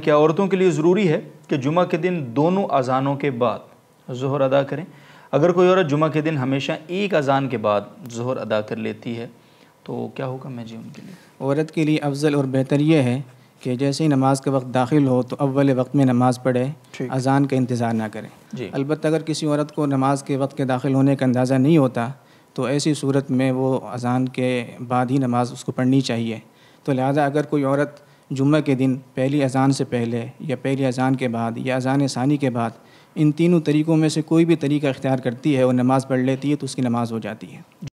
کیا عورتوں کے لیے ضروری ہے کہ جمعہ کے دن دونوں اذانوں کے بعد زہر ادا کریں اگر کوئی عورت جمعہ کے دن ہمیشہ ایک اذان کے بعد زہر ادا کر لیتی ہے تو کیا ہوگا میں جی ان کے لیے عورت کے لیے افضل اور بہتر یہ ہے کہ جیسے ہی نماز کے وقت داخل ہو تو اول وقت میں نماز پڑھے اذان کا انتظار نہ کریں جی البتہ اگر کسی عورت کو نماز کے وقت کے داخل ہونے کا اندازہ نہیں ہوتا تو ایسی صورت میں وہ اذان کے بعد ہی نماز اس کو پڑھنی چاہیے تو لہٰذا اگر کوئی عورت جمعہ کے دن پہلی اذان سے پہلے یا پہلی اذان کے بعد یا اذان ثانی کے بعد ان تینوں طریقوں میں سے کوئی بھی طریقہ اختیار کرتی ہے اور نماز پڑھ لیتی ہے تو اس کی نماز ہو جاتی ہے